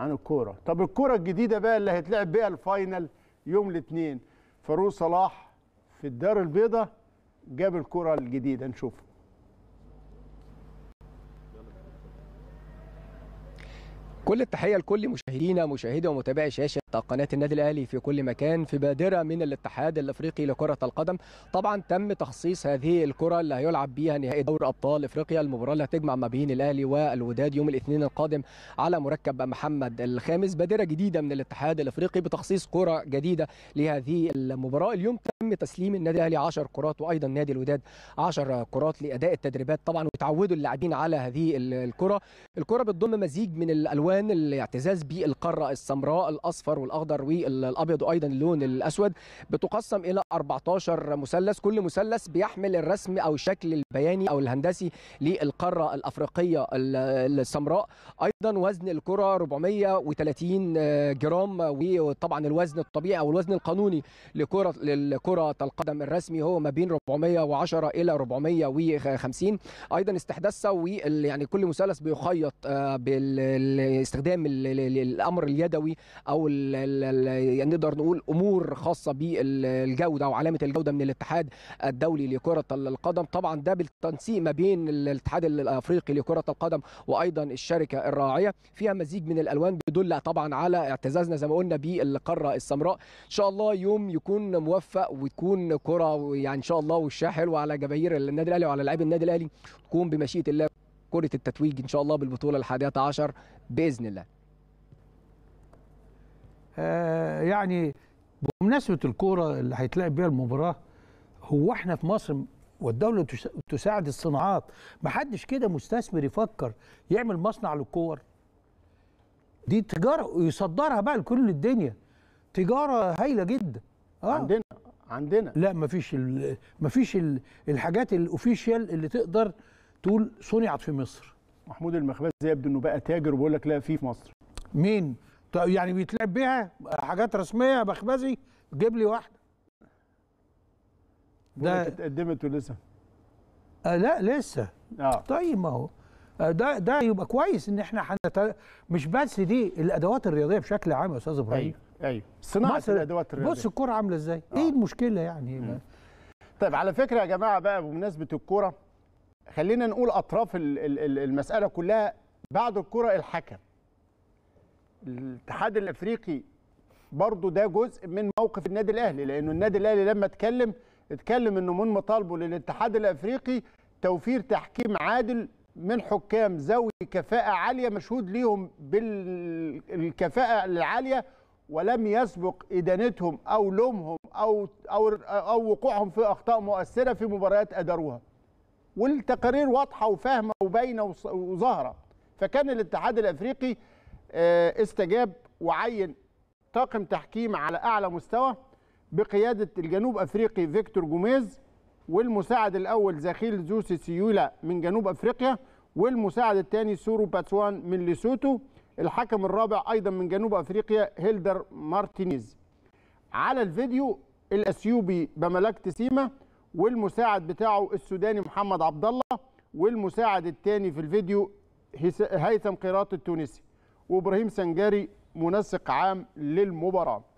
عن الكوره طب الكوره الجديده بقى اللي هيتلعب بيها الفاينل يوم الاثنين فاروق صلاح في الدار البيضاء جاب الكوره الجديده نشوفها كل التحيه لكل مشاهدينا مشاهدي ومتابعي شاشه قناه النادي الاهلي في كل مكان في بادره من الاتحاد الافريقي لكره القدم طبعا تم تخصيص هذه الكره اللي هيلعب بيها نهائي دوري ابطال افريقيا المباراه اللي هتجمع ما بين الاهلي والوداد يوم الاثنين القادم على مركب محمد الخامس بادره جديده من الاتحاد الافريقي بتخصيص كره جديده لهذه المباراه اليوم تم تسليم النادي الاهلي 10 كرات وايضا نادي الوداد 10 كرات لاداء التدريبات طبعا وتعودوا اللاعبين على هذه الكره الكره بتضم مزيج من الالوان الوان الاعتزاز بالقاره السمراء الاصفر والاخضر والابيض وايضا اللون الاسود بتقسم الى 14 مثلث كل مثلث بيحمل الرسم او الشكل البياني او الهندسي للقاره الافريقيه السمراء ايضا وزن الكره 430 جرام وطبعا الوزن الطبيعي او الوزن القانوني لكره لكره القدم الرسمي هو ما بين 410 الى 450 ايضا استحداثها ويعني كل مثلث بيخيط آه، بال استخدام الامر اليدوي او يعني نقدر نقول امور خاصه بالجوده وعلامه الجوده من الاتحاد الدولي لكره القدم طبعا ده بالتنسيق ما بين الاتحاد الافريقي لكره القدم وايضا الشركه الراعيه فيها مزيج من الالوان بيدل طبعا على اعتزازنا زي ما قلنا بالقاره السمراء ان شاء الله يوم يكون موفق وتكون كره يعني ان شاء الله والشاحل وعلى جماهير النادي الاهلي وعلى لاعبي النادي الاهلي تكون بمشيئه الله كرة التتويج إن شاء الله بالبطولة الحادية عشر بإذن الله آه يعني بمناسبة الكورة اللي هيتلعب بيها المباراة هو احنا في مصر والدولة تساعد الصناعات محدش كده مستثمر يفكر يعمل مصنع للكور دي تجارة يصدرها بقى لكل الدنيا تجارة هايلة جدا آه. عندنا عندنا لا مفيش ال مفيش ال الحاجات الاوفيشال اللي تقدر تقول صنعت في مصر محمود المخبز يبدو انه بقى تاجر وبيقول لك لا في في مصر مين طيب يعني بيتلعب بيها حاجات رسميه مخبزي جيب لي واحده ده اتقدمت ولسه آه لا لسه آه. طيب ما هو آه، ده ده يبقى كويس ان احنا حنت... مش بس دي الادوات الرياضيه بشكل عام يا استاذ ابراهيم ايوه ايوه صناعه مصر... الادوات الرياضيه بص الكوره عامله ازاي إيه آه. ايه المشكله يعني طيب على فكره يا جماعه بقى بمناسبه الكوره خلينا نقول اطراف المساله كلها بعد الكره الحكم الاتحاد الافريقي برضه ده جزء من موقف النادي الاهلي لانه النادي الاهلي لما اتكلم اتكلم انه من مطالبه للاتحاد الافريقي توفير تحكيم عادل من حكام ذوي كفاءه عاليه مشهود ليهم بالكفاءه العاليه ولم يسبق ادانتهم او لومهم او او او وقوعهم في اخطاء مؤثره في مباريات اداروها والتقارير واضحه وفاهمه وباينه وظاهره فكان الاتحاد الافريقي آه، استجاب وعين طاقم تحكيم على اعلى مستوى بقياده الجنوب افريقي فيكتور جوميز والمساعد الاول زخيل زوسي سيولا من جنوب افريقيا والمساعد الثاني سورو باتسوان من ليسوتو الحكم الرابع ايضا من جنوب افريقيا هيلدر مارتينيز على الفيديو الاثيوبي بملكت سيما والمساعد بتاعه السوداني محمد عبد الله والمساعد الثاني في الفيديو هيثم قيراط التونسي وابراهيم سنجاري منسق عام للمباراه